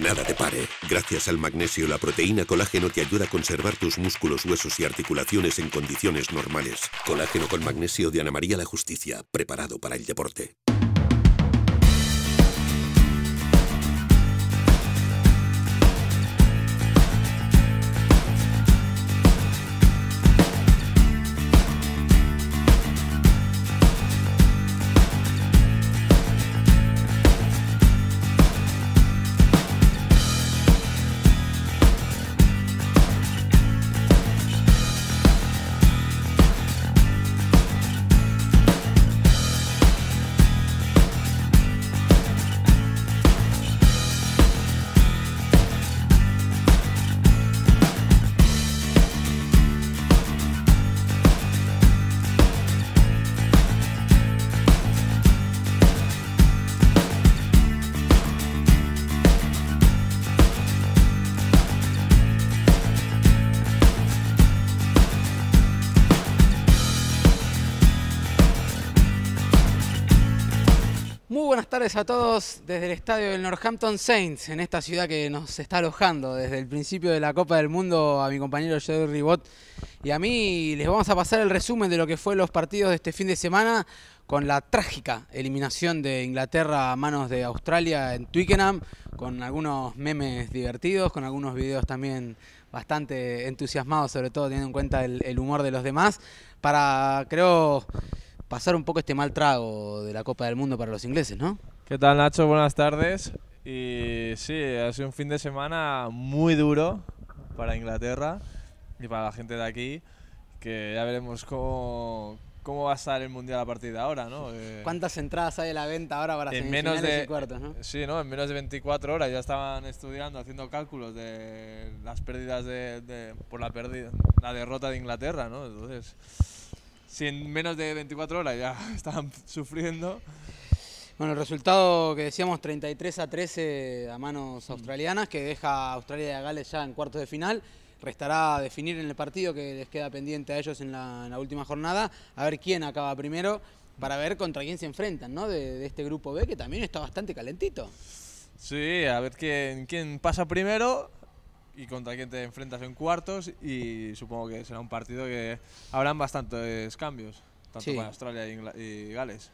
nada te pare. Gracias al magnesio, la proteína colágeno te ayuda a conservar tus músculos, huesos y articulaciones en condiciones normales. Colágeno con magnesio de Ana María la Justicia, preparado para el deporte. buenas tardes a todos desde el estadio del Northampton Saints, en esta ciudad que nos está alojando desde el principio de la Copa del Mundo a mi compañero Jerry Ribot y a mí. Les vamos a pasar el resumen de lo que fue los partidos de este fin de semana con la trágica eliminación de Inglaterra a manos de Australia en Twickenham, con algunos memes divertidos, con algunos videos también bastante entusiasmados, sobre todo teniendo en cuenta el, el humor de los demás, para creo pasar un poco este mal trago de la Copa del Mundo para los ingleses, ¿no? ¿Qué tal Nacho? Buenas tardes. Y sí, ha sido un fin de semana muy duro para Inglaterra y para la gente de aquí, que ya veremos cómo, va a estar el Mundial a partir de ahora, ¿no? Eh, ¿Cuántas entradas hay en la venta ahora para en de, y cuartos, ¿no? Sí, ¿no? En menos de 24 horas ya estaban estudiando, haciendo cálculos de las pérdidas por la, pérdida, la derrota de Inglaterra, ¿no? Entonces si en menos de 24 horas ya estaban sufriendo. Bueno, el resultado que decíamos 33 a 13 a manos mm. australianas, que deja a Australia y a Gales ya en cuartos de final. Restará definir en el partido que les queda pendiente a ellos en la, última jornada, a ver quién acaba primero, para ver contra quién se enfrentan, ¿no? De, este grupo B, que también está bastante calentito. Sí, a ver quién pasa primero y contra quién te enfrentas en cuartos y supongo que será un partido que habrán bastantes cambios, tanto con Australia e y, Gales.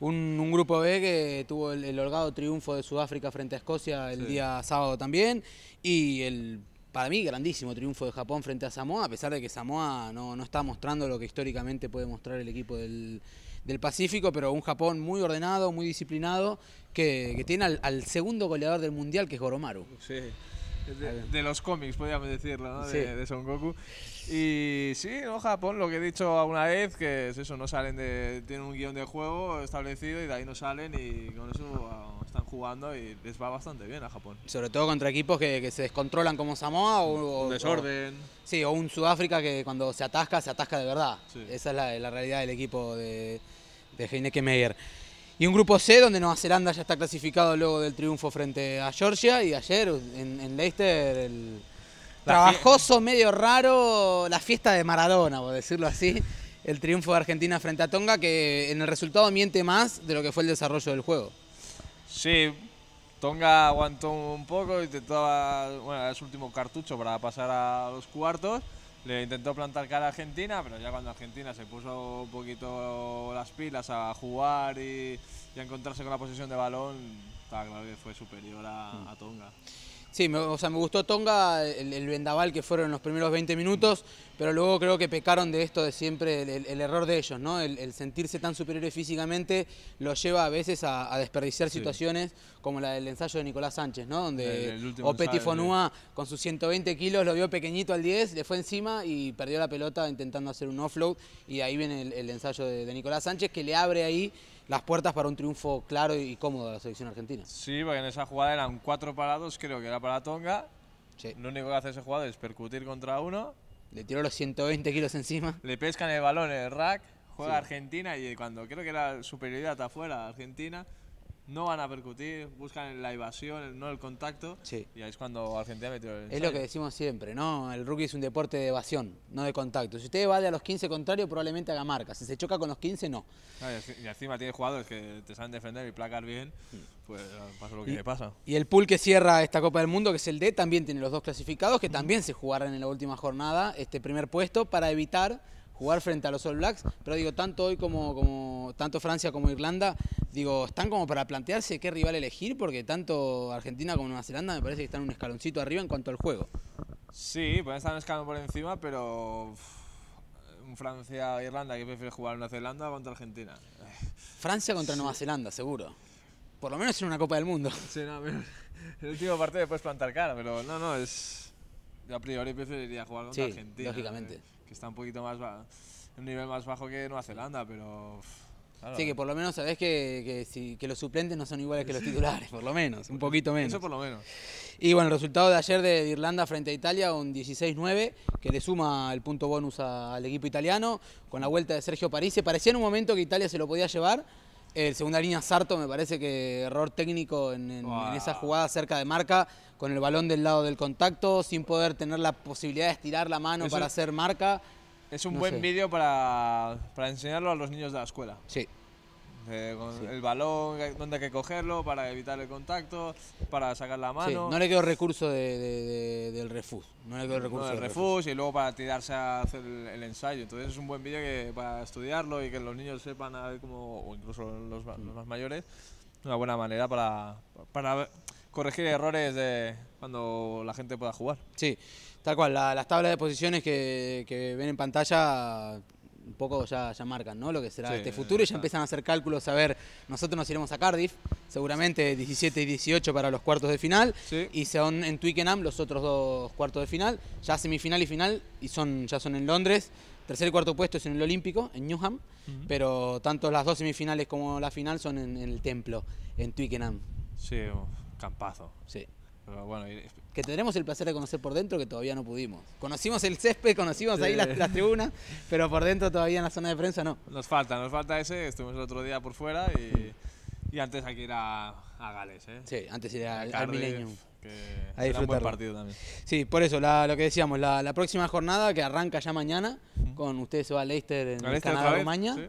Un, grupo B que tuvo el, holgado triunfo de Sudáfrica frente a Escocia el día sábado también y el para mí grandísimo triunfo de Japón frente a Samoa, a pesar de que Samoa no, no está mostrando lo que históricamente puede mostrar el equipo del, del Pacífico, pero un Japón muy ordenado, muy disciplinado, que, que tiene al, al, segundo goleador del Mundial, que es Goromaru. Sí de, los cómics, podríamos decirlo, de, Son Goku. Y sí, Japón, lo que he dicho alguna vez, que es eso, no salen de. Tienen un guión de juego establecido y de ahí no salen y con eso ah, están jugando y les va bastante bien a Japón. Sobre todo contra equipos que, se descontrolan como Samoa o. Un desorden. sí, o un Sudáfrica que cuando se atasca, se atasca de verdad. Esa es la, realidad del equipo de, de Heineken Meyer. Y un grupo C donde Nueva Zelanda ya está clasificado luego del triunfo frente a Georgia y ayer en, Leicester el trabajoso, medio raro, la fiesta de Maradona, por decirlo así, el triunfo de Argentina frente a Tonga que en el resultado miente más de lo que fue el desarrollo del juego. Sí, Tonga aguantó un poco, intentaba bueno, su último cartucho para pasar a los cuartos le intentó plantar cara a Argentina, pero ya cuando Argentina se puso un poquito las pilas a jugar y, a encontrarse con la posición de balón, estaba claro que fue superior a mm. Tonga. Sí, me, o sea, me gustó Tonga, el, vendaval que fueron los primeros 20 minutos, pero luego creo que pecaron de esto de siempre, el, error de ellos, ¿no? El, sentirse tan superiores físicamente lo lleva a veces a, desperdiciar situaciones como la del ensayo de Nicolás Sánchez, ¿no? Donde Opeti Fonua con sus 120 kilos lo vio pequeñito al 10, le fue encima y perdió la pelota intentando hacer un offload y ahí viene el, ensayo de Nicolás Sánchez que le abre ahí las puertas para un triunfo claro y cómodo de la selección argentina. Sí, porque en esa jugada eran cuatro parados, creo que era para Tonga. Sí. Lo único que hace ese jugador es percutir contra uno. Le tiró los 120 kilos encima. Le pescan el balón en el rack, juega Argentina y cuando creo que era superioridad afuera Argentina, no van a percutir, buscan la evasión, no el contacto. Sí. Y ahí es cuando Argentina metió el Es lo que decimos siempre, ¿no? El rugby es un deporte de evasión, no de contacto. Si usted va de a los 15 contrarios, probablemente haga marca. Si se choca con los 15, no. y, encima tiene jugadores que te saben defender y placar bien, mm. pues ah, pasa lo que le pasa. Y el pool que cierra esta Copa del Mundo, que es el D, también tiene los dos clasificados, que también se jugarán en la última jornada este primer puesto para evitar jugar frente a los All Blacks, pero digo, tanto hoy como, como tanto Francia como Irlanda, digo, están como para plantearse qué rival elegir, porque tanto Argentina como Nueva Zelanda me parece que están un escaloncito arriba en cuanto al juego. Sí, pueden estar un escalón por encima, pero un Francia-Irlanda, e que prefieres jugar Nueva Zelanda contra Argentina? Francia contra Nueva Zelanda, seguro. Por lo menos en una Copa del Mundo. Sí, no, el último partido después plantar cara, pero no, no, es... Yo a priori preferiría jugar contra Argentina. lógicamente. Eh que está un poquito más un nivel más bajo que Nueva Zelanda, pero. Claro. Sí, que por lo menos sabés que, que, que los suplentes no son iguales que los titulares, por lo menos, un poquito menos. Eso por lo menos. Y bueno, el resultado de ayer de Irlanda frente a Italia, un 16-9, que le suma el punto bonus al equipo italiano, con la vuelta de Sergio París. Se parecía en un momento que Italia se lo podía llevar, el segunda línea Sarto me parece que error técnico en, esa jugada cerca de marca, con el balón del lado del contacto, sin poder tener la posibilidad de estirar la mano para hacer marca. Es un buen vídeo para enseñarlo a los niños de la escuela. Sí. Eh, con El balón, eh, dónde hay que cogerlo para evitar el contacto, para sacar la mano. no le quedó recurso del refus. No le quedó recurso del refus, y luego para tirarse a hacer el, ensayo. Entonces es un buen vídeo para estudiarlo y que los niños sepan, a ver cómo, o incluso los, más mayores, una buena manera para, para corregir errores de cuando la gente pueda jugar. Sí, tal cual. las tablas de posiciones que, que ven en pantalla un poco ya, ya marcan, ¿no? Lo que será este eh, futuro y ya empiezan a hacer cálculos a ver, nosotros nos iremos a Cardiff, seguramente 17 y 18 para los cuartos de final, y son en Twickenham los otros dos cuartos de final, ya semifinal y final, y son, ya son en Londres. Tercer cuarto puesto es en el Olímpico, en Newham, pero tanto las dos semifinales como la final son en, en el templo, en Twickenham. Sí, campazo. Sí bueno, Que tendremos el placer de conocer por dentro que todavía no pudimos. Conocimos el césped, conocimos ahí las, tribunas, pero por dentro todavía en la zona de prensa no. Nos falta, nos falta ese. Estuvimos el otro día por fuera y, antes aquí que ir a, Gales. ¿eh? Sí, antes ir a, al Millennium. a buen partido también. Sí, por eso, lo que decíamos, la, próxima jornada que arranca ya mañana, con ustedes se va a Leicester en canadá Romaña. Sí.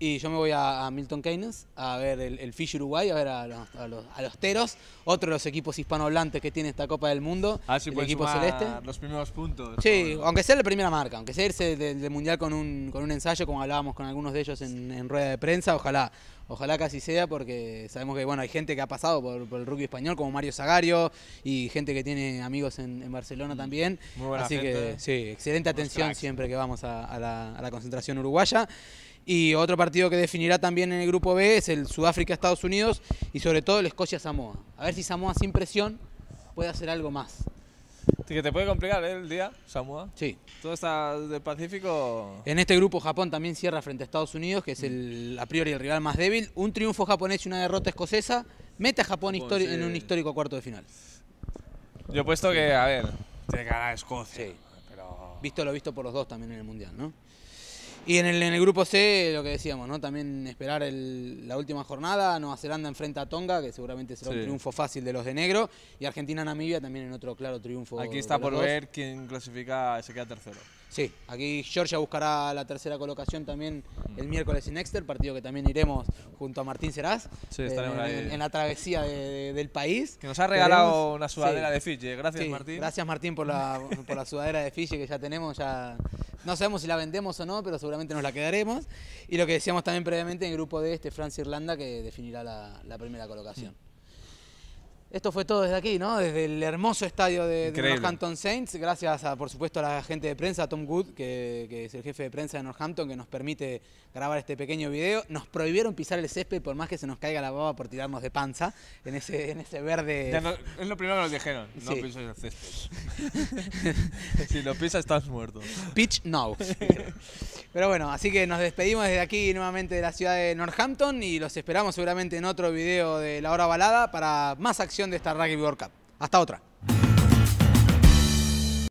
Y yo me voy a, Milton Keynes a ver el, Fish Uruguay, a ver a los, Teros, otro de los equipos hispanohablantes que tiene esta Copa del Mundo, ah, el equipo celeste. Los primeros puntos. Sí, aunque sea la primera marca, aunque sea irse del, Mundial con un, ensayo, como hablábamos con algunos de ellos en, rueda de prensa, ojalá. Ojalá casi sea, porque sabemos que bueno hay gente que ha pasado por, el rugby español, como Mario Sagario, y gente que tiene amigos en, Barcelona mm. también. Muy así que sí, excelente atención siempre que vamos a la concentración uruguaya. Y otro partido que definirá también en el grupo B es el Sudáfrica-Estados Unidos y sobre todo el Escocia-Samoa. A ver si Samoa sin presión puede hacer algo más. Que te puede complicar ¿eh? el día, Samoa. Sí. Todo está del Pacífico. En este grupo, Japón también cierra frente a Estados Unidos, que es el a priori el rival más débil. Un triunfo japonés y una derrota escocesa mete a Japón, en un histórico cuarto de final. Yo he puesto que, a ver, se gana Escocia. Visto lo visto por los dos también en el Mundial, ¿no? Y en el, grupo C, lo que decíamos, ¿no? También esperar la última jornada. Nueva Zelanda enfrenta a Tonga, que seguramente será un triunfo fácil de los de negro. Y Argentina-Namibia también en otro claro triunfo. Aquí está por ver quién clasifica se queda tercero. Sí, aquí Georgia buscará la tercera colocación también mm. el miércoles en Exeter, partido que también iremos junto a Martín Serás sí, eh, En, la travesía del país. Que nos ha regalado una sudadera de Fiji, gracias Martín. Gracias Martín por la, por la sudadera de Fiji que ya tenemos, ya no sabemos si la vendemos o no, pero seguramente nos la quedaremos. Y lo que decíamos también previamente en el grupo de este Francia-Irlanda que definirá la primera colocación. Mm. Esto fue todo desde aquí, ¿no? Desde el hermoso estadio de, Northampton Saints. Gracias, a, por supuesto, a la gente de prensa, a Tom Good, que, es el jefe de prensa de Northampton, que nos permite grabar este pequeño video. Nos prohibieron pisar el césped, por más que se nos caiga la baba por tirarnos de panza en ese, en ese verde... es lo primero que nos dijeron, no sí. el césped. si lo pisas, estás muerto. Pitch, no. Pero bueno, así que nos despedimos desde aquí nuevamente de la ciudad de Northampton y los esperamos seguramente en otro video de La Hora Balada para más acción de esta Rugby World Cup. Hasta otra.